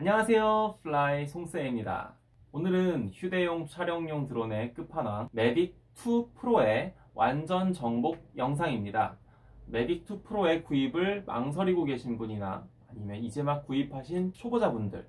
안녕하세요 플라이 송쌤입니다 오늘은 휴대용 촬영용 드론의 끝판왕 매빅2 프로의 완전 정복 영상입니다 매빅2 프로의 구입을 망설이고 계신 분이나 아니면 이제 막 구입하신 초보자분들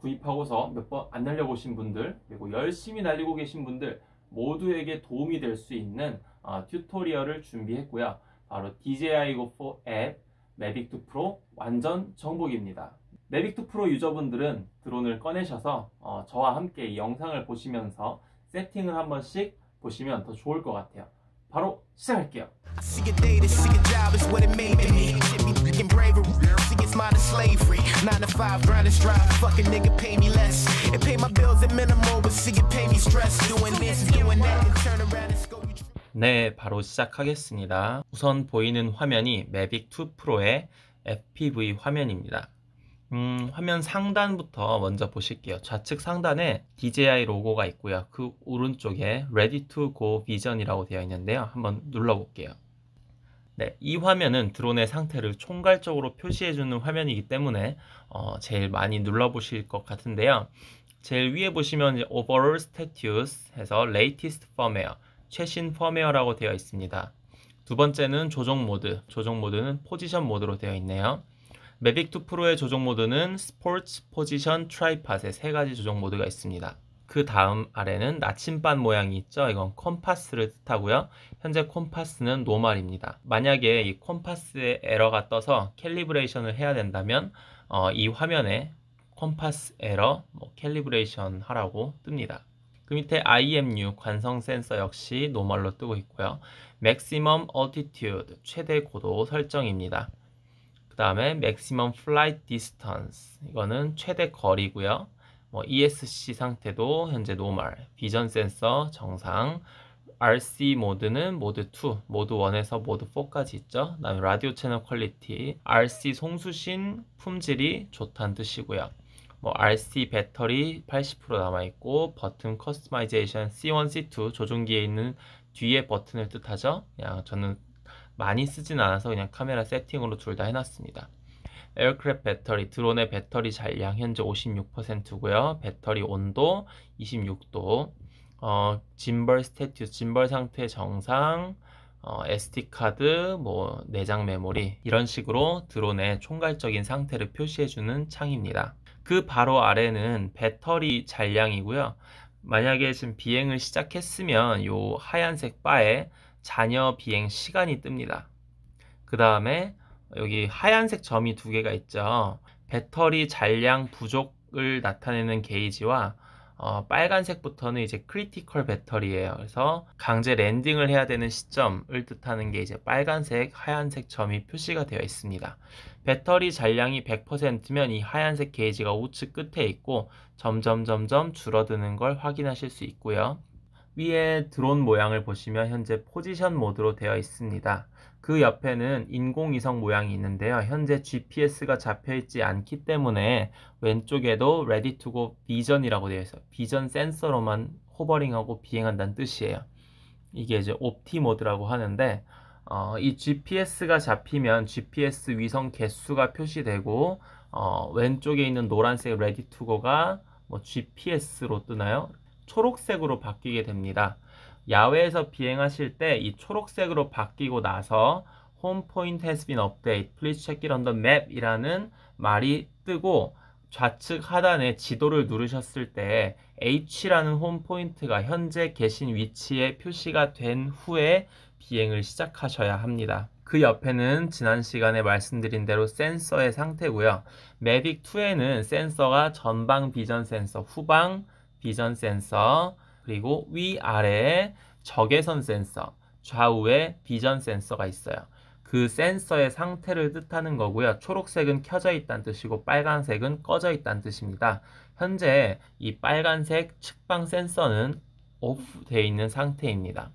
구입하고서 몇 번 안 날려보신 분들 그리고 열심히 날리고 계신 분들 모두에게 도움이 될 수 있는 어, 튜토리얼을 준비했고요 바로 DJI GO4 앱 매빅2 프로 완전 정복입니다 매빅2 프로 유저분들은 드론을 꺼내셔서 어, 저와 함께 영상을 보시면서 세팅을 한 번씩 보시면 더 좋을 것 같아요. 바로 시작할게요. 네, 바로 시작하겠습니다. 우선 보이는 화면이 매빅2 프로의 FPV 화면입니다. 음, 화면 상단부터 먼저 보실게요. 좌측 상단에 DJI 로고가 있고요. 그 오른쪽에 Ready to Go Vision이라고 되어 있는데요. 한번 눌러볼게요. 네, 이 화면은 드론의 상태를 총괄적으로 표시해주는 화면이기 때문에 어, 제일 많이 눌러보실 것 같은데요. 제일 위에 보시면 이제 Overall Status 해서 Latest Firmware, 최신 펌웨어라고 되어 있습니다. 두 번째는 조정 모드, 조정 모드는 포지션 모드로 되어 있네요. 매빅 2 프로의 조종 모드는 스포츠, 포지션, 트라이팟의 세 가지 조종 모드가 있습니다. 그 다음 아래는 나침반 모양이 있죠. 이건 컴파스를 뜻하고요. 현재 컴파스는 노말입니다. 만약에 이 컴파스의 에러가 떠서 캘리브레이션을 해야 된다면 어, 이 화면에 컴파스 에러, 뭐 캘리브레이션 하라고 뜹니다. 그 밑에 IMU 관성 센서 역시 노멀로 뜨고 있고요. Maximum Altitude 최대 고도 설정입니다. 그 다음에 maximum flight distance 이거는 최대 거리고요. 뭐 ESC 상태도 현재 노멀, 비전 센서 정상, RC 모드는 모드 2, 모드 1에서 모드 4까지 있죠. 다음에 라디오 채널 퀄리티, RC 송수신 품질이 좋다는 뜻이고요. 뭐 RC 배터리 80% 남아 있고 버튼 커스터마이제이션 C1, C2 조종기에 있는 뒤에 버튼을 뜻하죠. 그냥 저는 많이 쓰진 않아서 그냥 카메라 세팅으로 둘 다 해놨습니다. 에어크랩 배터리, 드론의 배터리 잔량 현재 56%고요. 배터리 온도 26도, 어, 짐벌 스태튜, 짐벌 상태 정상, 어, SD카드, 뭐 내장 메모리 이런 식으로 드론의 총괄적인 상태를 표시해주는 창입니다. 그 바로 아래는 배터리 잔량이고요. 만약에 지금 비행을 시작했으면 이 하얀색 바에 잔여 비행 시간이 뜹니다. 그 다음에 여기 하얀색 점이 두 개가 있죠. 배터리 잔량 부족을 나타내는 게이지와 어, 빨간색부터는 이제 크리티컬 배터리예요. 그래서 강제 랜딩을 해야 되는 시점을 뜻하는 게 이제 빨간색, 하얀색 점이 표시가 되어 있습니다. 배터리 잔량이 100%면 이 하얀색 게이지가 우측 끝에 있고 점점 점점 줄어드는 걸 확인하실 수 있고요. 위에 드론 모양을 보시면 현재 포지션 모드로 되어 있습니다. 그 옆에는 인공위성 모양이 있는데요. 현재 GPS가 잡혀있지 않기 때문에 왼쪽에도 Ready to Go v i i s o n 이라고 되어 있어요. 비전 센서로만 호버링하고 비행한다는 뜻이에요. 이게 이제 옵티 모드라고 하는데 어, 이 GPS가 잡히면 GPS 위성 개수가 표시되고 어, 왼쪽에 있는 노란색 Ready to Go가 뭐 GPS로 뜨나요? 초록색으로 바뀌게 됩니다. 야외에서 비행하실 때 이 초록색으로 바뀌고 나서 home point has been updated. Please check it on the map 이라는 말이 뜨고 좌측 하단에 지도를 누르셨을 때 H라는 홈 포인트가 현재 계신 위치에 표시가 된 후에 비행을 시작하셔야 합니다. 그 옆에는 지난 시간에 말씀드린 대로 센서의 상태고요. 매빅2에는 센서가 전방 비전 센서, 후방 비전 센서, 그리고 위아래에 적외선 센서, 좌우에 비전 센서가 있어요. 그 센서의 상태를 뜻하는 거고요. 초록색은 켜져 있다는 뜻이고 빨간색은 꺼져 있다는 뜻입니다. 현재 이 빨간색 측방 센서는 오프 되어 있는 상태입니다.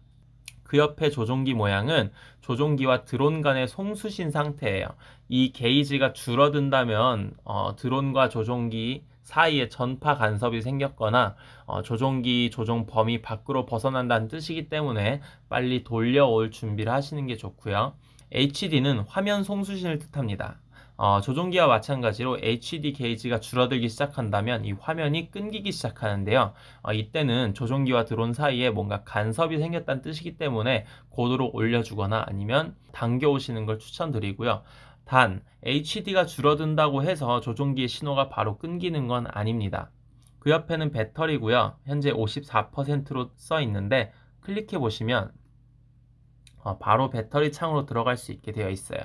그 옆에 조종기 모양은 조종기와 드론 간의 송수신 상태예요. 이 게이지가 줄어든다면 어, 드론과 조종기 사이에 전파 간섭이 생겼거나 어, 조종기 조종 범위 밖으로 벗어난다는 뜻이기 때문에 빨리 돌려올 준비를 하시는 게 좋고요. HD는 화면 송수신을 뜻합니다. 어, 조종기와 마찬가지로 HD 게이지가 줄어들기 시작한다면 이 화면이 끊기기 시작하는데요. 어, 이때는 조종기와 드론 사이에 뭔가 간섭이 생겼다는 뜻이기 때문에 고도로 올려주거나 아니면 당겨오시는 걸 추천드리고요. 단, HD가 줄어든다고 해서 조종기의 신호가 바로 끊기는 건 아닙니다. 그 옆에는 배터리고요. 현재 54%로 써 있는데 클릭해 보시면 어, 바로 배터리 창으로 들어갈 수 있게 되어 있어요.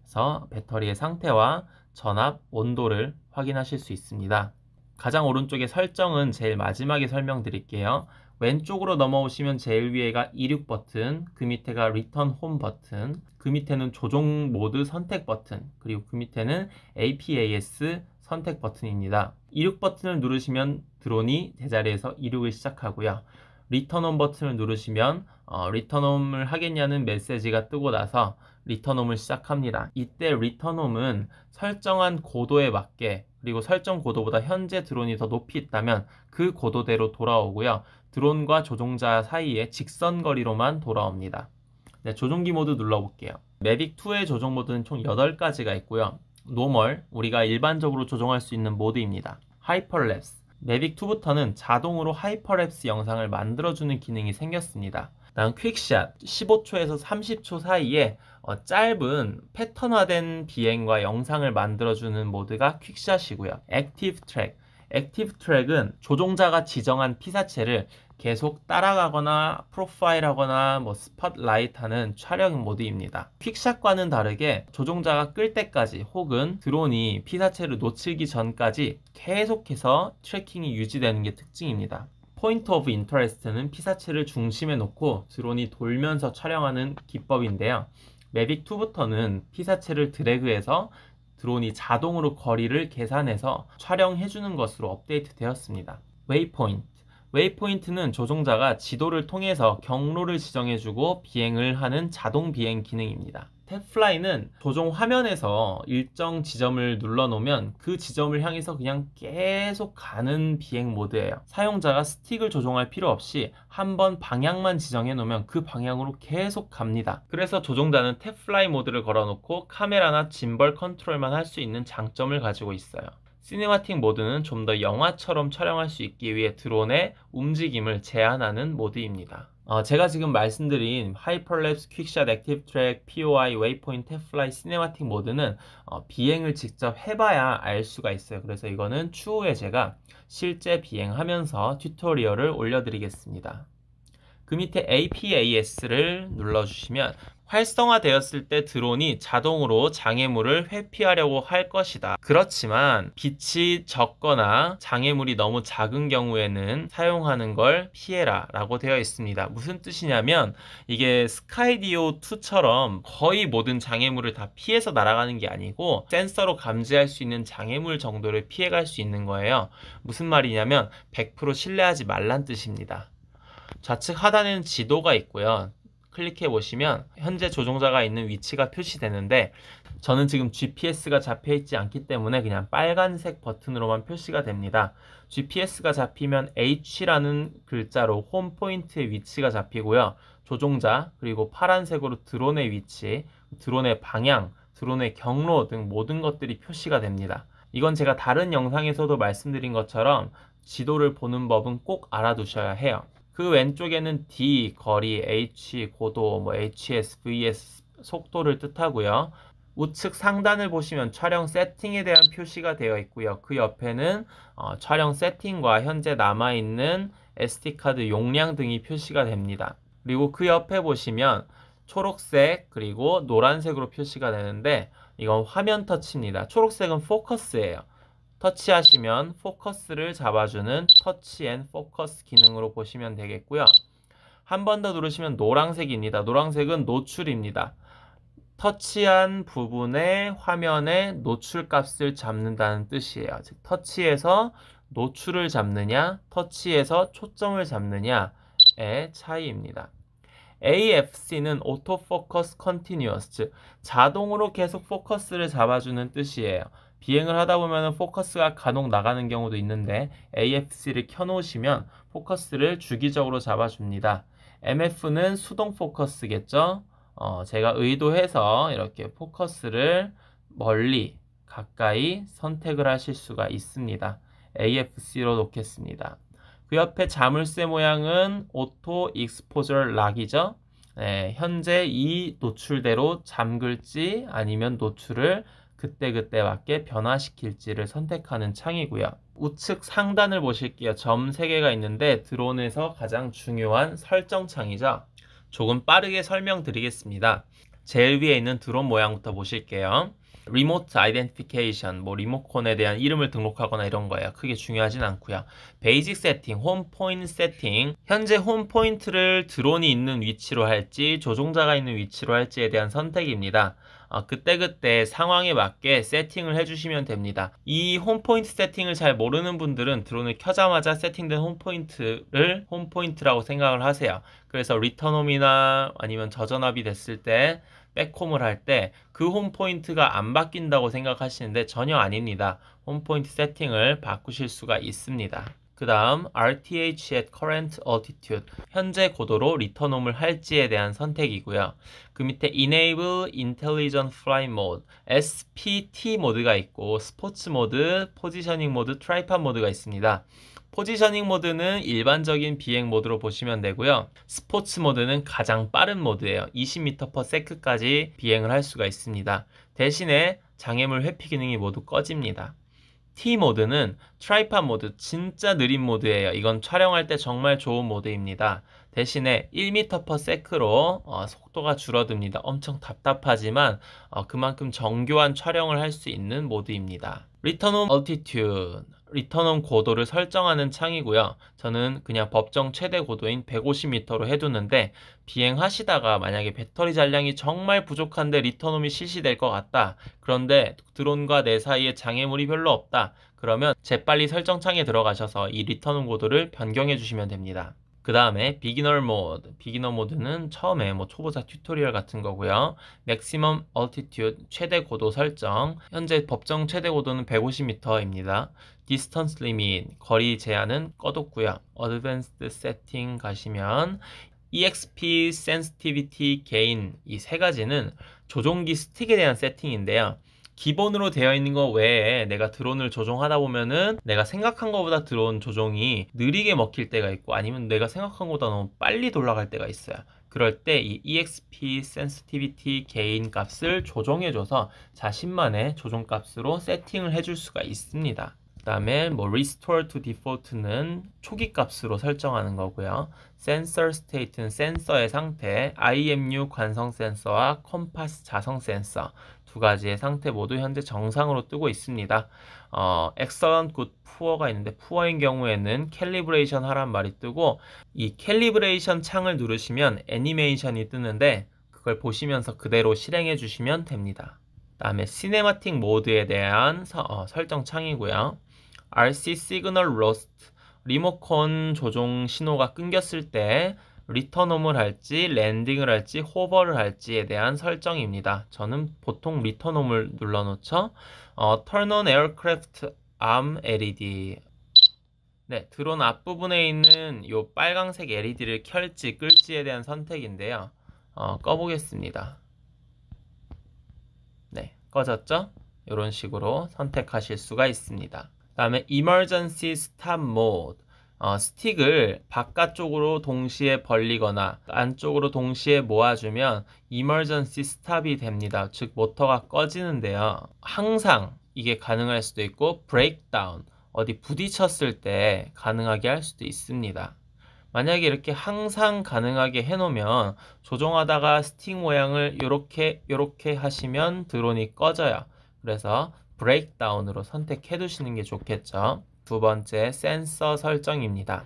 그래서 배터리의 상태와 전압, 온도를 확인하실 수 있습니다. 가장 오른쪽에 설정은 제일 마지막에 설명드릴게요. 왼쪽으로 넘어오시면 제일 위에가 이륙 버튼, 그 밑에가 리턴 홈 버튼, 그 밑에는 조종 모드 선택 버튼, 그리고 그 밑에는 APAS 선택 버튼입니다. 이륙 버튼을 누르시면 드론이 제자리에서 이륙을 시작하고요. 리턴 홈 버튼을 누르시면 어, 리턴 홈을 하겠냐는 메시지가 뜨고 나서 리턴 홈을 시작합니다. 이때 리턴 홈은 설정한 고도에 맞게 그리고 설정 고도보다 현재 드론이 더 높이 있다면 그 고도대로 돌아오고요. 드론과 조종자 사이의 직선 거리로만 돌아옵니다. 네, 조종기 모드 눌러볼게요. 매빅2의 조종 모드는 총 8가지가 있고요. 노멀, 우리가 일반적으로 조종할 수 있는 모드입니다. 하이퍼랩스, 매빅2부터는 자동으로 하이퍼랩스 영상을 만들어주는 기능이 생겼습니다. 다음 퀵샷, 15초에서 30초 사이에 어, 짧은 패턴화된 비행과 영상을 만들어주는 모드가 퀵샷이고요. 액티브 트랙, 액티브 트랙은 조종자가 지정한 피사체를 계속 따라가거나 프로파일하거나 뭐 스팟라이트하는 촬영 모드입니다. 퀵샷과는 다르게 조종자가 끌 때까지 혹은 드론이 피사체를 놓치기 전까지 계속해서 트래킹이 유지되는 게 특징입니다. 포인트 오브 인터레스트는 피사체를 중심에 놓고 드론이 돌면서 촬영하는 기법인데요. 매빅2부터는 피사체를 드래그해서 드론이 자동으로 거리를 계산해서 촬영해주는 것으로 업데이트 되었습니다. 웨이포인트 웨이포인트는 조종자가 지도를 통해서 경로를 지정해주고 비행을 하는 자동 비행 기능입니다. 탭플라이는 조종 화면에서 일정 지점을 눌러놓으면 그 지점을 향해서 그냥 계속 가는 비행 모드예요. 사용자가 스틱을 조종할 필요 없이 한번 방향만 지정해 놓으면 그 방향으로 계속 갑니다. 그래서 조종자는 탭플라이 모드를 걸어놓고 카메라나 짐벌 컨트롤만 할 수 있는 장점을 가지고 있어요. 시네마틱 모드는 좀 더 영화처럼 촬영할 수 있기 위해 드론의 움직임을 제한하는 모드입니다. 어, 제가 지금 말씀드린 Hyperlapse h s q u i c k 하 Active Track POI w a y p o i n 웨이포인트 테플라이 시네마틱 모드는 어, 비행을 직접 해봐야 알 수가 있어요. 그래서 이거는 추후에 제가 실제 비행하면서 튜토리얼을 올려드리겠습니다. 그 밑에 APAS를 눌러주시면 활성화되었을 때 드론이 자동으로 장애물을 회피하려고 할 것이다. 그렇지만 빛이 적거나 장애물이 너무 작은 경우에는 사용하는 걸 피해라 라고 되어 있습니다. 무슨 뜻이냐면 이게 스카이디오 2처럼 거의 모든 장애물을 다 피해서 날아가는 게 아니고 센서로 감지할 수 있는 장애물 정도를 피해갈 수 있는 거예요. 무슨 말이냐면 100% 신뢰하지 말란 뜻입니다. 좌측 하단에는 지도가 있고요. 클릭해 보시면 현재 조종자가 있는 위치가 표시되는데 저는 지금 GPS가 잡혀 있지 않기 때문에 그냥 빨간색 버튼으로만 표시가 됩니다. GPS가 잡히면 H라는 글자로 홈 포인트의 위치가 잡히고요. 조종자 그리고 파란색으로 드론의 위치, 드론의 방향, 드론의 경로 등 모든 것들이 표시가 됩니다. 이건 제가 다른 영상에서도 말씀드린 것처럼 지도를 보는 법은 꼭 알아두셔야 해요. 그 왼쪽에는 D, 거리, H, 고도, 뭐 HS, VS, 속도를 뜻하고요. 우측 상단을 보시면 촬영 세팅에 대한 표시가 되어 있고요. 그 옆에는 어, 촬영 세팅과 현재 남아있는 SD카드 용량 등이 표시가 됩니다. 그리고 그 옆에 보시면 초록색 그리고 노란색으로 표시가 되는데 이건 화면 터치입니다. 초록색은 포커스예요. 터치하시면 포커스를 잡아주는 터치 앤 포커스 기능으로 보시면 되겠고요. 한 번 더 누르시면 노란색입니다. 노란색은 노출입니다. 터치한 부분의 화면의 노출 값을 잡는다는 뜻이에요. 즉, 터치에서 노출을 잡느냐, 터치에서 초점을 잡느냐의 차이입니다. AFC는 Auto Focus Continuous, 즉, 자동으로 계속 포커스를 잡아주는 뜻이에요. 비행을 하다 보면 포커스가 간혹 나가는 경우도 있는데 AFC를 켜놓으시면 포커스를 주기적으로 잡아줍니다. MF는 수동 포커스겠죠? 어, 제가 의도해서 이렇게 포커스를 멀리 가까이 선택을 하실 수가 있습니다. AFC로 놓겠습니다. 그 옆에 자물쇠 모양은 오토 익스포절 락이죠. 네, 현재 이 노출대로 잠글지 아니면 노출을 그때그때 맞게 변화시킬지를 선택하는 창이고요. 우측 상단을 보실게요. 점 3개가 있는데 드론에서 가장 중요한 설정 창이죠. 조금 빠르게 설명드리겠습니다. 제일 위에 있는 드론 모양부터 보실게요. 리모트 아이덴티피케이션, 뭐 리모컨에 대한 이름을 등록하거나 이런 거예요. 크게 중요하진 않고요. 베이직 세팅, 홈 포인트 세팅. 현재 홈 포인트를 드론이 있는 위치로 할지 조종자가 있는 위치로 할지에 대한 선택입니다. 아, 그때그때 상황에 맞게 세팅을 해주시면 됩니다. 이 홈포인트 세팅을 잘 모르는 분들은 드론을 켜자마자 세팅된 홈포인트를 홈포인트라고 생각을 하세요. 그래서 리턴홈이나 아니면 저전압이 됐을 때 백홈을 할 때 그 홈포인트가 안 바뀐다고 생각하시는데 전혀 아닙니다. 홈포인트 세팅을 바꾸실 수가 있습니다. 그 다음 RTH at current altitude 현재 고도로 리턴홈을 할지에 대한 선택이고요. 그 밑에 Enable Intelligent f l i g Mode SPT 모드가 있고 스포츠 모드, 포지셔닝 모드, 트라이팟 모드가 있습니다. 포지셔닝 모드는 일반적인 비행 모드로 보시면 되고요. 스포츠 모드는 가장 빠른 모드예요. 20m/s까지 비행을 할 수가 있습니다. 대신에 장애물 회피 기능이 모두 꺼집니다. T 모드는 트라이팟 모드, 진짜 느린 모드예요. 이건 촬영할 때 정말 좋은 모드입니다. 대신에 1m/s로 어, 속도가 줄어듭니다. 엄청 답답하지만 어, 그만큼 정교한 촬영을 할 수 있는 모드입니다. 리 e t u r n Altitude r e t 고도를 설정하는 창이고요. 저는 그냥 법정 최대 고도인 150m로 해두는데 비행하시다가 만약에 배터리 잔량이 정말 부족한데 리 e t 이 실시될 것 같다. 그런데 드론과 내 사이에 장애물이 별로 없다. 그러면 재빨리 설정창에 들어가셔서 이리 e t 고도를 변경해 주시면 됩니다. 그 다음에 비기너 모드, 비기너 모드는 처음에 뭐 초보자 튜토리얼 같은 거고요. 맥시멈 얼티튜드 최대 고도 설정. 현재 법정 최대 고도는 150m입니다. 디스턴스 리밋 거리 제한은 꺼뒀고요. 어드밴스드 세팅 가시면 EXP sensitivity, gain 이 세 가지는 조종기 스틱에 대한 세팅인데요. 기본으로 되어 있는 거 외에 내가 드론을 조종하다 보면은 내가 생각한 것보다 드론 조종이 느리게 먹힐 때가 있고 아니면 내가 생각한 것보다 너무 빨리 돌아갈 때가 있어요. 그럴 때 이 EXP s s e n i t i 스티비티 개인 값을 조정해줘서 자신만의 조정 값으로 세팅을 해줄 수가 있습니다. 그 다음에 뭐 restore to default는 초기 값으로 설정하는 거고요. sensor state는 센서의 상태, IMU 관성 센서와 Compass 자성 센서, 두 가지의 상태 모두 현재 정상으로 뜨고 있습니다. 어, excellent, good, poor가 있는데 poor인 경우에는 캘리브레이션 하란 말이 뜨고 이 캘리브레이션 창을 누르시면 애니메이션이 뜨는데 그걸 보시면서 그대로 실행해 주시면 됩니다. 다음에 시네마틱 모드에 대한 서, 어, 설정 창이고요. RC 시그널 로스트 리모컨 조종 신호가 끊겼을 때 리턴홈을 할지 랜딩을 할지 호버를 할지에 대한 설정입니다. 저는 보통 리턴홈을 눌러놓죠. 어, Turn on Aircraft Arm LED 네, 드론 앞부분에 있는 이 빨강색 LED를 켤지 끌지에 대한 선택인데요. 어, 꺼보겠습니다. 네, 꺼졌죠? 이런 식으로 선택하실 수가 있습니다. 그 다음에 Emergency Stop Mode 어, 스틱을 바깥쪽으로 동시에 벌리거나 안쪽으로 동시에 모아주면 emergency stop이 됩니다. 즉 모터가 꺼지는데요. 항상 이게 가능할 수도 있고 breakdown 어디 부딪혔을 때 가능하게 할 수도 있습니다. 만약에 이렇게 항상 가능하게 해놓으면 조종하다가 스틱 모양을 이렇게 이렇게 하시면 드론이 꺼져요. 그래서 브레이크다운으로 선택해 두시는 게 좋겠죠. 두 번째, 센서 설정입니다.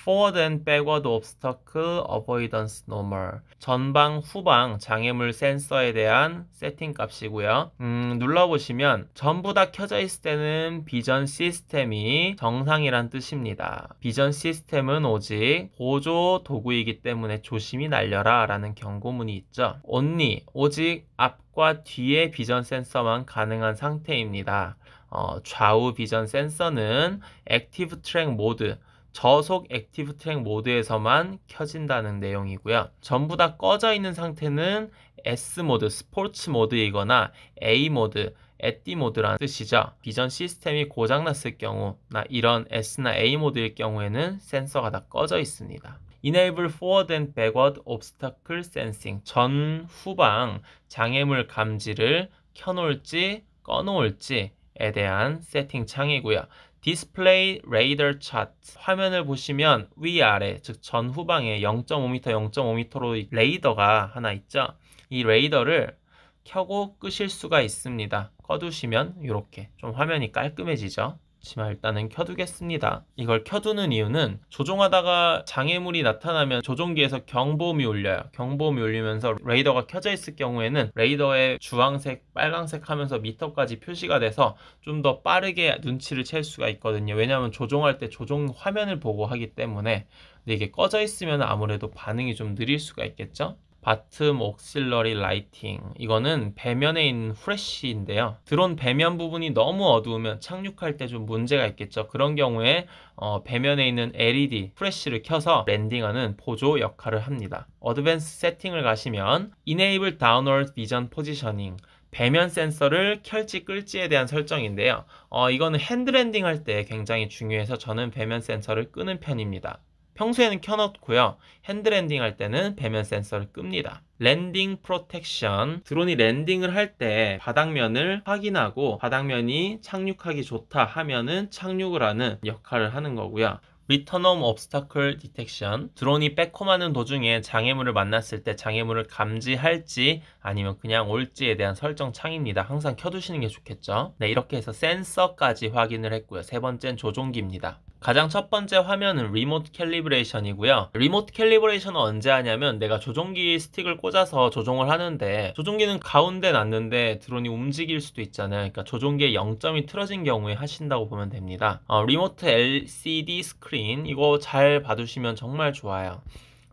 forward and backward obstacle avoidance normal 전방 후방 장애물 센서에 대한 세팅 값이고요 음, 눌러보시면 전부 다 켜져 있을 때는 비전 시스템이 정상이란 뜻입니다 비전 시스템은 오직 보조 도구이기 때문에 조심히 날려라 라는 경고문이 있죠 only 오직 앞과 뒤의 비전 센서만 가능한 상태입니다 어, 좌우 비전 센서는 액티브 트랙 모드, 저속 액티브 트랙 모드에서만 켜진다는 내용이고요. 전부 다 꺼져 있는 상태는 S 모드, 스포츠 모드이거나 A 모드, 에디 모드라는 뜻이죠. 비전 시스템이 고장났을 경우나 이런 S나 A 모드일 경우에는 센서가 다 꺼져 있습니다. Enable Forward and Backward Obstacle Sensing 전 후방 장애물 감지를 켜놓을지 꺼놓을지 에 대한 세팅 창이고요. 디스플레이 레이더 차트 화면을 보시면 위아래 즉 전후방에 0.5m, 0.5m로 레이더가 하나 있죠. 이 레이더를 켜고 끄실 수가 있습니다. 꺼두시면 이렇게 좀 화면이 깔끔해지죠. 지만 일단은 켜두겠습니다. 이걸 켜두는 이유는 조종하다가 장애물이 나타나면 조종기에서 경보음이 울려요. 경보음이 울리면서 레이더가 켜져 있을 경우에는 레이더에 주황색, 빨강색 하면서 미터까지 표시가 돼서 좀 더 빠르게 눈치를 챌 수가 있거든요. 왜냐하면 조종할 때 조종 화면을 보고 하기 때문에 근데 이게 꺼져 있으면 아무래도 반응이 좀 느릴 수가 있겠죠? 바텀 옥실러리 라이팅 이거는 배면에 있는 후레쉬인데요 드론 배면 부분이 너무 어두우면 착륙할 때 좀 문제가 있겠죠 그런 경우에 어, 배면에 있는 LED 후레쉬를 켜서 랜딩하는 보조 역할을 합니다 어드밴스 세팅을 가시면 Enable Downward Vision Positioning 배면 센서를 켤지 끌지에 대한 설정인데요. 어, 이거는 핸드랜딩 할 때 굉장히 중요해서 저는 배면 센서를 끄는 편입니다. 평소에는 켜놓고요. 핸드랜딩 할 때는 배면 센서를 끕니다. 랜딩 프로텍션 드론이 랜딩을 할 때 바닥면을 확인하고 바닥면이 착륙하기 좋다 하면은 착륙을 하는 역할을 하는 거고요. 리터넘 업스타클 디텍션 드론이 빼꼼하는 도중에 장애물을 만났을 때 장애물을 감지할지 아니면 그냥 올지에 대한 설정 창입니다. 항상 켜두시는 게 좋겠죠. 네, 이렇게 해서 센서까지 확인을 했고요. 세 번째는 조종기입니다. 가장 첫 번째 화면은 리모트 캘리브레이션이고요. 리모트 캘리브레이션은 언제 하냐면 내가 조종기 스틱을 꽂아서 조종을 하는데 조종기는 가운데 놨는데 드론이 움직일 수도 있잖아요. 그러니까 조종기의 0점이 틀어진 경우에 하신다고 보면 됩니다. 어, 리모트 LCD 스크린 이거 잘 봐두시면 정말 좋아요.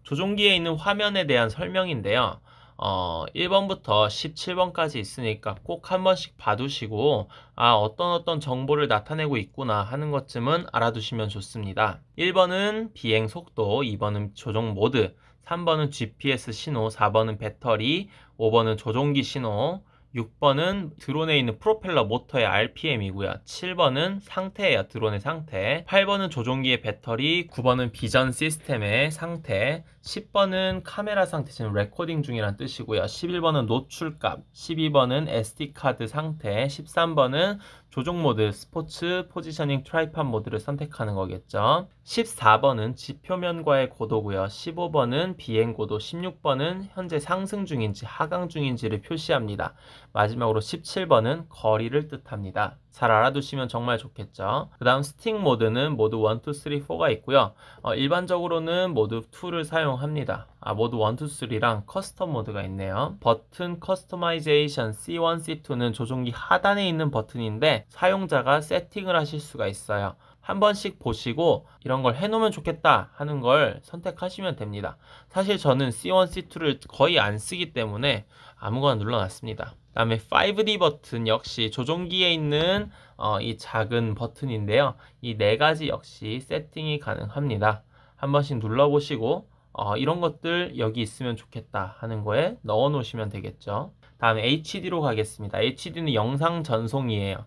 조종기에 있는 화면에 대한 설명인데요. 어, 1번부터 17번까지 있으니까 꼭 한 번씩 봐두시고 아 어떤 어떤 정보를 나타내고 있구나 하는 것쯤은 알아두시면 좋습니다. 1번은 비행 속도, 2번은 조종 모드, 3번은 GPS 신호, 4번은 배터리, 5번은 조종기 신호, 6번은 드론에 있는 프로펠러 모터의 RPM이고요. 7번은 상태예요. 드론의 상태. 8번은 조종기의 배터리, 9번은 비전 시스템의 상태, 10번은 카메라 상태, 지금 레코딩 중이란 뜻이고요. 11번은 노출값, 12번은 SD카드 상태, 13번은 조종 모드, 스포츠, 포지셔닝, 트라이팟 모드를 선택하는 거겠죠. 14번은 지표면과의 고도고요. 15번은 비행 고도, 16번은 현재 상승 중인지 하강 중인지를 표시합니다. 마지막으로 17번은 거리를 뜻합니다. 잘 알아두시면 정말 좋겠죠. 그 다음 스틱 모드는 모두 1, 2, 3, 4가 있고요. 어, 일반적으로는 모두 2를 사용합니다. 아, 모두 1, 2, 3랑 커스텀 모드가 있네요. 버튼 커스터마이제이션 C1, C2는 조종기 하단에 있는 버튼인데 사용자가 세팅을 하실 수가 있어요. 한 번씩 보시고 이런 걸 해놓으면 좋겠다 하는 걸 선택하시면 됩니다. 사실 저는 C1, C2를 거의 안 쓰기 때문에 아무거나 눌러놨습니다. 그 다음에 5D 버튼 역시 조종기에 있는 어, 이 작은 버튼인데요. 이 네 가지 역시 세팅이 가능합니다. 한 번씩 눌러보시고 어, 이런 것들 여기 있으면 좋겠다 하는 거에 넣어 놓으시면 되겠죠. 다음 HD로 가겠습니다. HD는 영상 전송이에요.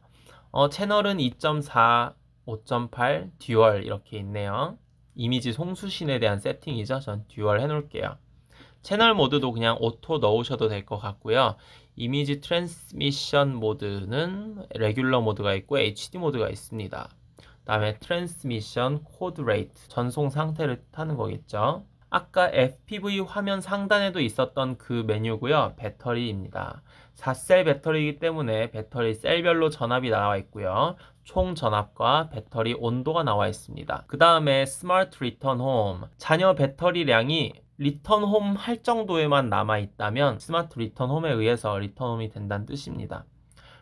어, 채널은 2.4, 5.8, 듀얼 이렇게 있네요. 이미지 송수신에 대한 세팅이죠. 전 듀얼 해놓을게요. 채널 모드도 그냥 오토 넣으셔도 될 것 같고요. 이미지 트랜스미션 모드는 레귤러 모드가 있고 HD 모드가 있습니다. 다음에 트랜스미션 코드 레이트 전송 상태를 타는 거겠죠. 아까 FPV 화면 상단에도 있었던 그 메뉴고요. 배터리입니다. 4셀 배터리이기 때문에 배터리 셀별로 전압이 나와 있고요. 총 전압과 배터리 온도가 나와 있습니다. 그 다음에 스마트 리턴 홈. 잔여 배터리량이 리턴 홈 할 정도에만 남아 있다면 스마트 리턴 홈에 의해서 리턴 홈이 된다는 뜻입니다.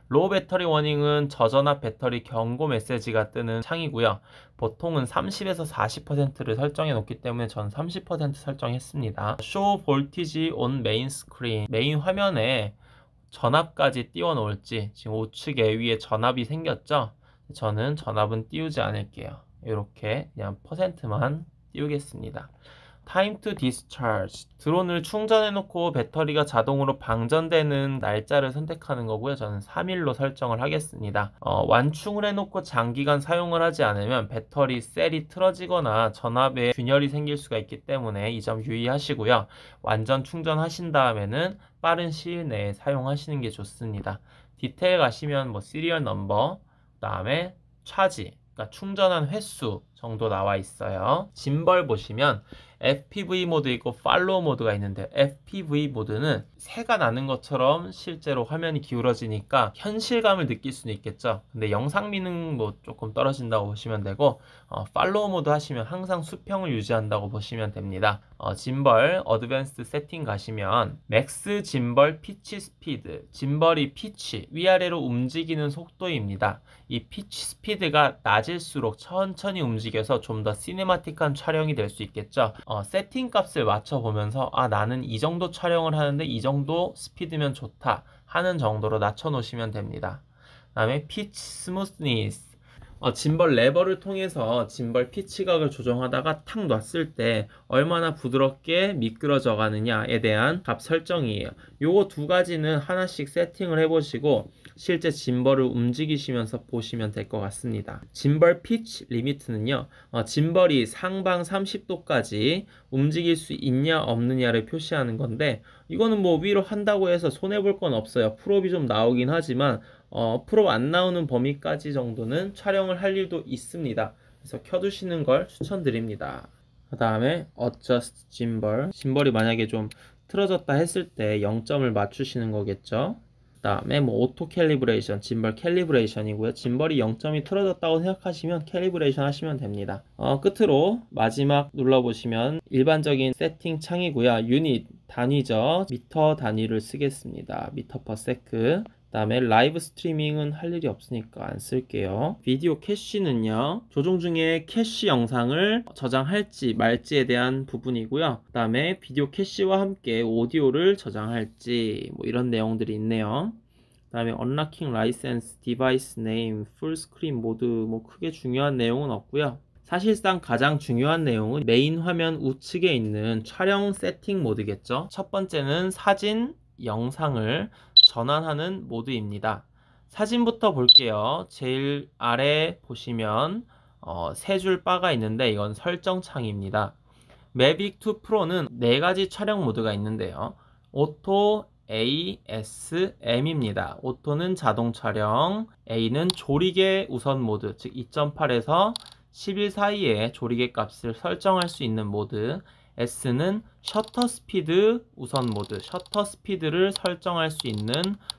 로우 배터리 워닝은 저전압 배터리 경고 메시지가 뜨는 창이고요. 보통은 30에서 40%를 설정해 놓기 때문에 전 30% 설정했습니다. 쇼 볼티지 온 메인 스크린 메인 화면에 전압까지 띄워 놓을지 지금 우측 에위에 전압이 생겼죠 저는 전압은 띄우지 않을게요 이렇게 그냥 퍼센트만 띄우겠습니다 time to discharge 드론을 충전해 놓고 배터리가 자동으로 방전되는 날짜를 선택하는 거고요 저는 3일로 설정을 하겠습니다 어, 완충을 해 놓고 장기간 사용을 하지 않으면 배터리 셀이 틀어지거나 전압에 균열이 생길 수가 있기 때문에 이 점 유의하시고요 완전 충전하신 다음에는 빠른 시일 내에 사용하시는 게 좋습니다 디테일 가시면 뭐 시리얼 넘버 그 다음에 차지 그러니까 충전한 횟수 정도 나와 있어요. 짐벌 보시면 FPV 모드 있고 팔로우 모드가 있는데 FPV 모드는 새가 나는 것처럼 실제로 화면이 기울어지니까 현실감을 느낄 수는 있겠죠. 근데 영상미는 뭐 조금 떨어진다고 보시면 되고 어, 팔로우 모드 하시면 항상 수평을 유지한다고 보시면 됩니다. 어, 짐벌 어드밴스 세팅 가시면 맥스 짐벌 피치 스피드 짐벌이 피치 위아래로 움직이는 속도입니다. 이 피치 스피드가 낮을수록 천천히 움직이는 움직여서 좀더 시네마틱한 촬영이 될 수 있겠죠 어, 세팅 값을 맞춰보면서 아 나는 이 정도 촬영을 하는데 이 정도 스피드면 좋다 하는 정도로 낮춰 놓으시면 됩니다 그 다음에 피치 스무스니스 어, 짐벌 레버를 통해서 짐벌 피치각을 조정하다가 탁 놨을 때 얼마나 부드럽게 미끄러져 가느냐에 대한 값 설정이에요. 요거 두 가지는 하나씩 세팅을 해보시고 실제 짐벌을 움직이시면서 보시면 될 것 같습니다. 짐벌 피치 리미트는요. 어, 짐벌이 상방 30도까지 움직일 수 있냐 없느냐를 표시하는 건데 이거는 뭐 위로 한다고 해서 손해볼 건 없어요. 프롭이 좀 나오긴 하지만 어, 프롭 안 나오는 범위까지 정도는 촬영을 할 일도 있습니다. 그래서 켜두시는 걸 추천드립니다. 그 다음에 어 d j u 짐벌 짐벌이 만약에 좀 틀어졌다 했을 때 0점을 맞추시는 거겠죠 다음에 뭐 오토 캘리브레이션, 짐벌 캘리브레이션이고요. 짐벌이 0점이 틀어졌다고 생각하시면 캘리브레이션 하시면 됩니다. 어, 끝으로 마지막 눌러보시면 일반적인 세팅 창이고요. 유닛 단위죠. 미터 단위를 쓰겠습니다. 미터 퍼 세크 다음에 라이브 스트리밍은 할 일이 없으니까 안 쓸게요 비디오 캐시는요 조종 중에 캐시 영상을 저장할지 말지에 대한 부분이고요 그 다음에 비디오 캐시와 함께 오디오를 저장할지 뭐 이런 내용들이 있네요 그 다음에 언락킹 라이센스 디바이스 네임 풀스크린 모드 뭐 크게 중요한 내용은 없고요 사실상 가장 중요한 내용은 메인 화면 우측에 있는 촬영 세팅 모드겠죠 첫 번째는 사진 영상을 전환하는 모드입니다. 사진부터 볼게요. 제일 아래 보시면 어, 세 줄 바가 있는데 이건 설정 창입니다. 매빅 2 프로는 네 가지 촬영 모드가 있는데요. 오토, A, S, M입니다. 오토는 자동 촬영, A는 조리개 우선 모드, 즉 2.8에서 11 사이에 조리개 값을 설정할 수 있는 모드, S는 셔터 스피드 우선 모드, 셔터 스피드를 설정할 수 있는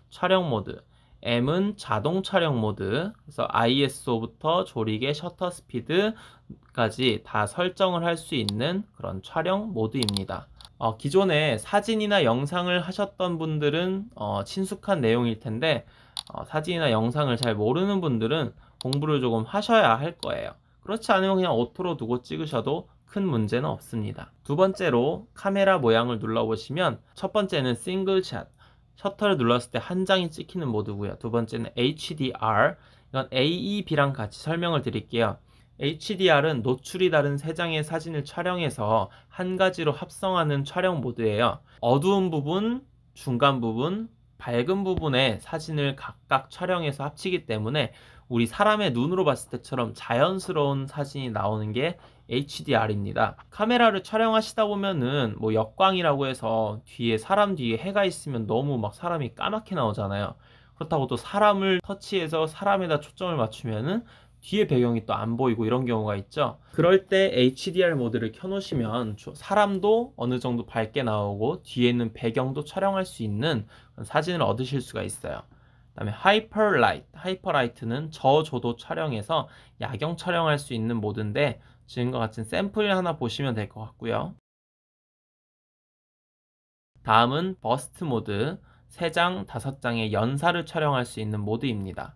촬영 모드. M은 자동 촬영 모드. 그래서 ISO부터 조리개 셔터 스피드까지 다 설정을 할 수 있는 그런 촬영 모드입니다. 어, 기존에 사진이나 영상을 하셨던 분들은 어, 친숙한 내용일 텐데 어, 사진이나 영상을 잘 모르는 분들은 공부를 조금 하셔야 할 거예요. 그렇지 않으면 그냥 오토로 두고 찍으셔도 큰 문제는 없습니다. 두 번째로 카메라 모양을 눌러보시면 첫 번째는 싱글샷, 셔터를 눌렀을 때 한 장이 찍히는 모드고요. 두 번째는 HDR, 이건 AEB랑 같이 설명을 드릴게요. HDR은 노출이 다른 세 장의 사진을 촬영해서 한 가지로 합성하는 촬영 모드예요. 어두운 부분, 중간 부분, 밝은 부분의 사진을 각각 촬영해서 합치기 때문에 우리 사람의 눈으로 봤을 때처럼 자연스러운 사진이 나오는 게 HDR입니다. 카메라를 촬영하시다 보면은 뭐 역광이라고 해서 뒤에 사람 뒤에 해가 있으면 너무 막 사람이 까맣게 나오잖아요. 그렇다고 또 사람을 터치해서 사람에다 초점을 맞추면은 뒤에 배경이 또 안 보이고 이런 경우가 있죠. 그럴 때 HDR 모드를 켜놓으시면 사람도 어느 정도 밝게 나오고 뒤에 있는 배경도 촬영할 수 있는 사진을 얻으실 수가 있어요. 그 다음에 하이퍼라이트, 하이퍼라이트는 저조도 촬영에서 야경 촬영할 수 있는 모드인데 지금과 같은 샘플 하나 보시면 될 것 같고요. 다음은 버스트 모드 3장, 5장의 연사를 촬영할 수 있는 모드입니다.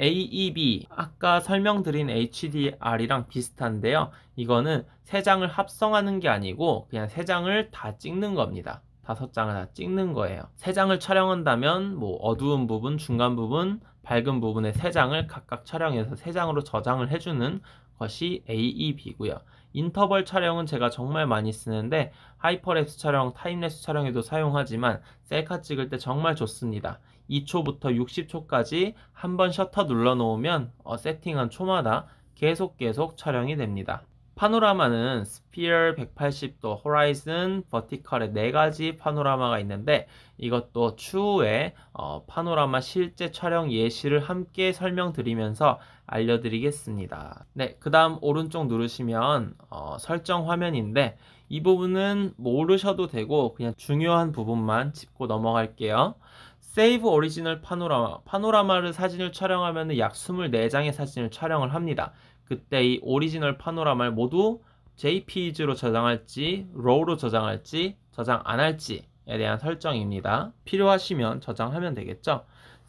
AEB, 아까 설명드린 HDR이랑 비슷한데요. 이거는 3장을 합성하는 게 아니고 그냥 3장을 다 찍는 겁니다. 5 장을 다 찍는 거예요. 3 장을 촬영한다면 뭐 어두운 부분, 중간 부분, 밝은 부분의 3 장을 각각 촬영해서 3 장으로 저장을 해주는 것이 AEB고요. 인터벌 촬영은 제가 정말 많이 쓰는데 하이퍼랩스 촬영, 타임랩스 촬영에도 사용하지만 셀카 찍을 때 정말 좋습니다. 2초부터 60초까지 한번 셔터 눌러 놓으면 어, 세팅한 초마다 계속 계속 촬영이 됩니다. 파노라마는 스피어 180도, 호라이즌, 버티컬의 네 가지 파노라마가 있는데 이것도 추후에 어, 파노라마 실제 촬영 예시를 함께 설명드리면서 알려드리겠습니다. 네, 그 다음 오른쪽 누르시면 어, 설정 화면인데 이 부분은 모르셔도 되고 그냥 중요한 부분만 짚고 넘어갈게요. 세이브 오리지널 파노라마, 파노라마를 사진을 촬영하면 약 24장의 사진을 촬영을 합니다. 그때 이 오리지널 파노라마를 모두 JPEG로 저장할지, RAW로 저장할지, 저장 안 할지에 대한 설정입니다. 필요하시면 저장하면 되겠죠.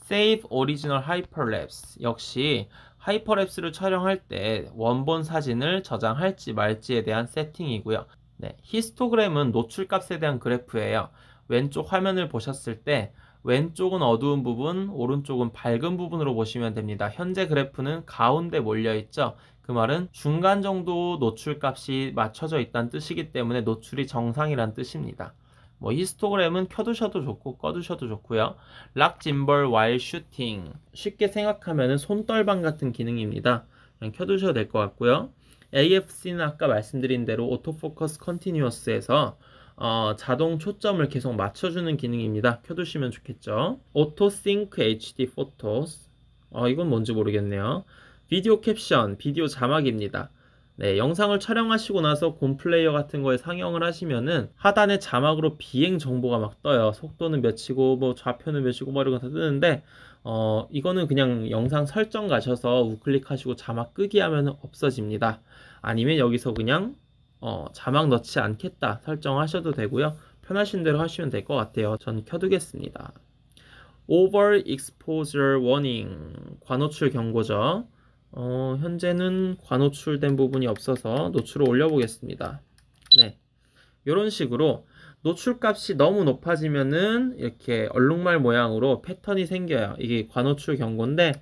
Save Original Hyperlapse 역시 하이퍼랩스를 촬영할 때 원본 사진을 저장할지 말지에 대한 세팅이고요. 네, 히스토그램은 노출값에 대한 그래프예요. 왼쪽 화면을 보셨을 때 왼쪽은 어두운 부분, 오른쪽은 밝은 부분으로 보시면 됩니다. 현재 그래프는 가운데 몰려 있죠. 그 말은 중간 정도 노출값이 맞춰져 있다는 뜻이기 때문에 노출이 정상이란 뜻입니다. 뭐 히스토그램은 켜두셔도 좋고 꺼두셔도 좋고요. 락 짐벌 와일 슈팅 쉽게 생각하면 손떨방 같은 기능입니다. 그냥 켜두셔도 될 것 같고요. AFC는 아까 말씀드린 대로 오토포커스 컨티뉴어스에서 어, 자동 초점을 계속 맞춰주는 기능입니다. 켜두시면 좋겠죠. 오토 싱크 HD 포토스 어, 이건 뭔지 모르겠네요. 비디오 캡션, 비디오 자막입니다. 네, 영상을 촬영하시고 나서 곰 플레이어 같은 거에 상영을 하시면은 하단에 자막으로 비행 정보가 막 떠요. 속도는 몇이고 뭐 좌표는 몇이고 뭐 이런 거 다 뜨는데 어, 이거는 그냥 영상 설정 가셔서 우클릭하시고 자막 끄기 하면 없어집니다. 아니면 여기서 그냥 어, 자막 넣지 않겠다 설정하셔도 되고요. 편하신 대로 하시면 될 것 같아요. 전 켜두겠습니다. Overexposure Warning 관호출 경고죠. 어, 현재는 과노출된 부분이 없어서 노출을 올려보겠습니다. 네. 이런 식으로 노출값이 너무 높아지면은 이렇게 얼룩말 모양으로 패턴이 생겨요. 이게 과노출 경고인데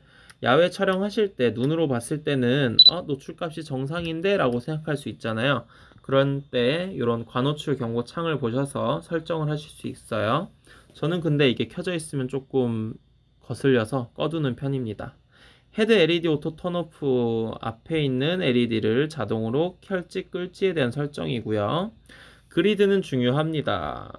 야외 촬영하실 때 눈으로 봤을 때는 어, 노출값이 정상인데 라고 생각할 수 있잖아요. 그런 때 이런 관호출 경고 창을 보셔서 설정을 하실 수 있어요. 저는 근데 이게 켜져 있으면 조금 거슬려서 꺼두는 편입니다. 헤드 LED 오토 턴오프 앞에 있는 LED를 자동으로 켤지 끌지에 대한 설정이고요. 그리드는 중요합니다.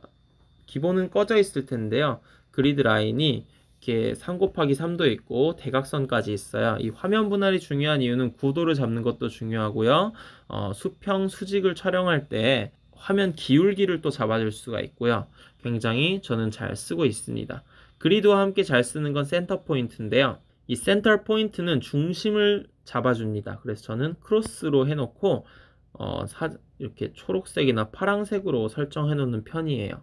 기본은 꺼져 있을 텐데요. 그리드 라인이 이렇게 3 곱하기 3도 있고 대각선까지 있어요. 이 화면 분할이 중요한 이유는 구도를 잡는 것도 중요하고요. 어, 수평 수직을 촬영할 때 화면 기울기를 또 잡아줄 수가 있고요. 굉장히 저는 잘 쓰고 있습니다. 그리드와 함께 잘 쓰는 건 센터 포인트인데요. 이 센터 포인트는 중심을 잡아줍니다. 그래서 저는 크로스로 해놓고 어, 사, 이렇게 초록색이나 파랑색으로 설정해 놓는 편이에요.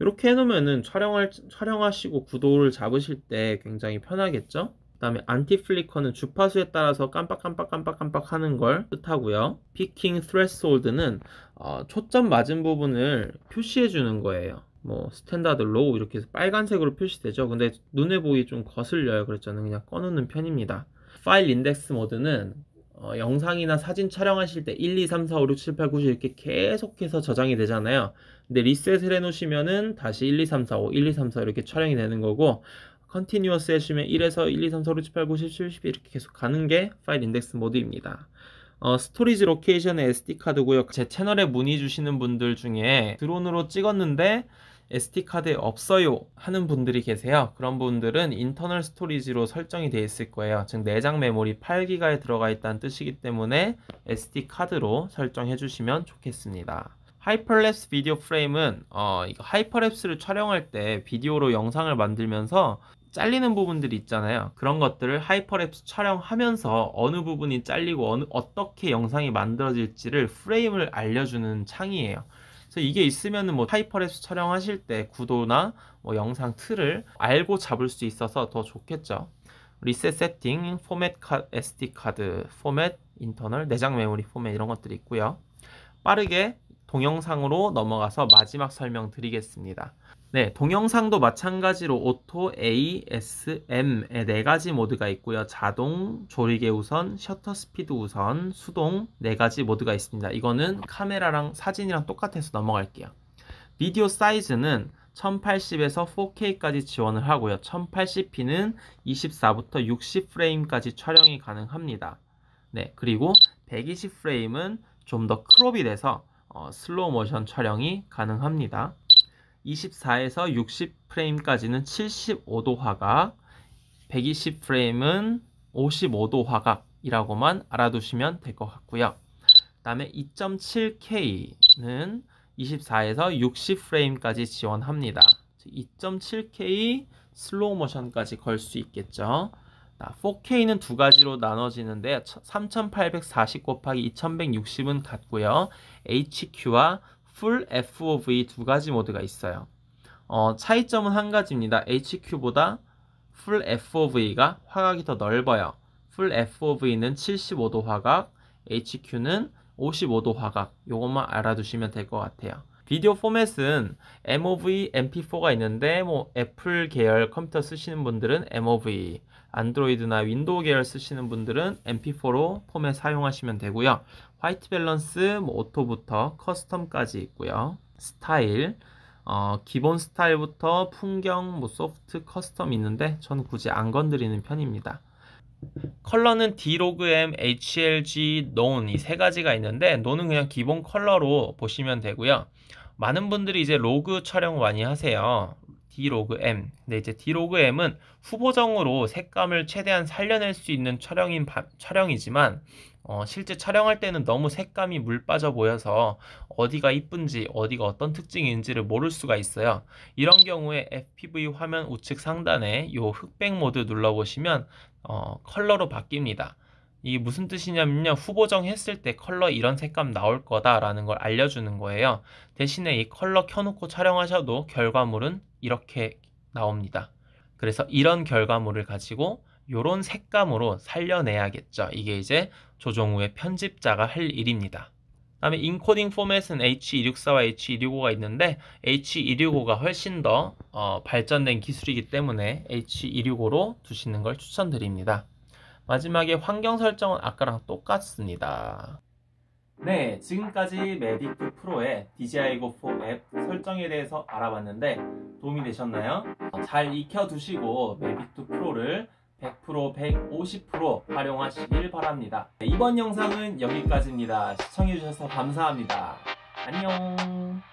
이렇게 해놓으면 촬영할, 촬영하시고 구도를 잡으실 때 굉장히 편하겠죠? 그 다음에 안티 플리커는 주파수에 따라서 깜빡깜빡깜빡깜빡 하는 걸 뜻하고요. 피킹 스레스홀드는 어, 초점 맞은 부분을 표시해 주는 거예요. 뭐 스탠다드 로우 이렇게 해서 빨간색으로 표시되죠 근데 눈에 보기좀 거슬려요 그랬잖아요 그냥 꺼놓는 편입니다 파일 인덱스 모드는 어, 영상이나 사진 촬영하실 때 1, 2, 3, 4, 5, 6, 7, 8, 9, 10 이렇게 계속해서 저장이 되잖아요 근데 리셋을 해 놓으시면은 다시 1, 2, 3, 4, 5, 1, 2, 3, 4 이렇게 촬영이 되는 거고 컨티뉴어스 해주면 1에서 1, 2, 3, 4, 5, 6, 7, 8, 9, 10, 7, 1 0 이렇게 계속 가는 게 파일 인덱스 모드입니다 어, 스토리지 로케이션의 SD카드고요. 제 채널에 문의 주시는 분들 중에 드론으로 찍었는데 SD카드에 없어요 하는 분들이 계세요. 그런 분들은 인터널 스토리지로 설정이 되어 있을 거예요. 즉 내장 메모리 8기가에 들어가 있다는 뜻이기 때문에 SD카드로 설정해 주시면 좋겠습니다. 하이퍼랩스 비디오 프레임은 어, 이거 하이퍼랩스를 촬영할 때 비디오로 영상을 만들면서 잘리는 부분들이 있잖아요. 그런 것들을 하이퍼랩스 촬영하면서 어느 부분이 잘리고 어느, 어떻게 영상이 만들어질지를 프레임을 알려주는 창이에요. 그래서 이게 있으면은 뭐 하이퍼랩스 촬영하실 때 구도나 뭐 영상 틀을 알고 잡을 수 있어서 더 좋겠죠. 리셋 세팅, 포맷 카, SD 카드, 포맷 인터널, 내장 메모리 포맷 이런 것들이 있고요. 빠르게 동영상으로 넘어가서 마지막 설명 드리겠습니다. 네, 동영상도 마찬가지로 오토 A, S, M의 네 가지 모드가 있고요. 자동, 조리개 우선, 셔터 스피드 우선, 수동 네 가지 모드가 있습니다. 이거는 카메라랑 사진이랑 똑같아서 넘어갈게요. 비디오 사이즈는 1080에서 4K까지 지원을 하고요. 1080p는 24부터 60프레임까지 촬영이 가능합니다. 네, 그리고 120프레임은 좀 더 크롭이 돼서 어, 슬로우 모션 촬영이 가능합니다. 24에서 60프레임까지는 75도 화각, 120프레임은 55도 화각이라고만 알아두시면 될 것 같고요. 그 다음에 2.7K는 24에서 60프레임까지 지원합니다. 2.7K 슬로우 모션까지 걸 수 있겠죠. 4K는 두 가지로 나눠지는데 3840 곱하기 2160은 같고요. HQ와 풀, FOV e 두 가지 모드가 있어요. 어, 차이점은 한 가지입니다. HQ보다 풀 FOV가 화각이 더 넓어요. 풀 FOV는 75도 화각, HQ는 55도 화각. 이것만 알아두시면 될 것 같아요. 비디오 포맷은 MOV, MP4가 있는데 뭐 애플 계열 컴퓨터 쓰시는 분들은 MOV, 안드로이드나 윈도우 계열 쓰시는 분들은 MP4로 포맷 사용하시면 되고요. 화이트 밸런스, 뭐 오토부터 커스텀까지 있고요. 스타일, 어, 기본 스타일부터 풍경, 뭐 소프트, 커스텀 있는데 저는 굳이 안 건드리는 편입니다. 컬러는 D-LogM, HLG, n o n 이세 가지가 있는데 n o n 은 그냥 기본 컬러로 보시면 되고요. 많은 분들이 이제 로그 촬영 많이 하세요. D로그 M. 네, 이제 D로그 M은 후보정으로 색감을 최대한 살려낼 수 있는 촬영인 바, 촬영이지만 어, 실제 촬영할 때는 너무 색감이 물 빠져 보여서 어디가 이쁜지 어디가 어떤 특징인지를 모를 수가 있어요. 이런 경우에 FPV 화면 우측 상단에 이 흑백 모드 눌러보시면 어, 컬러로 바뀝니다. 이게 무슨 뜻이냐면요. 후보정 했을 때 컬러 이런 색감 나올 거다라는 걸 알려주는 거예요. 대신에 이 컬러 켜놓고 촬영하셔도 결과물은 이렇게 나옵니다. 그래서 이런 결과물을 가지고 이런 색감으로 살려내야겠죠. 이게 이제 조정 후에 편집자가 할 일입니다. 다음에 인코딩 포맷은 H264와 H265가 있는데 H265가 훨씬 더 어, 발전된 기술이기 때문에 H265로 두시는 걸 추천드립니다. 마지막에 환경 설정은 아까랑 똑같습니다. 네, 지금까지 메디프 프로의 DJI GO4 앱 설정에 대해서 알아봤는데 도움이 되셨나요? 잘 익혀두시고 메디프 프로를 100%, 150% 활용하시길 바랍니다. 네, 이번 영상은 여기까지입니다. 시청해주셔서 감사합니다. 안녕!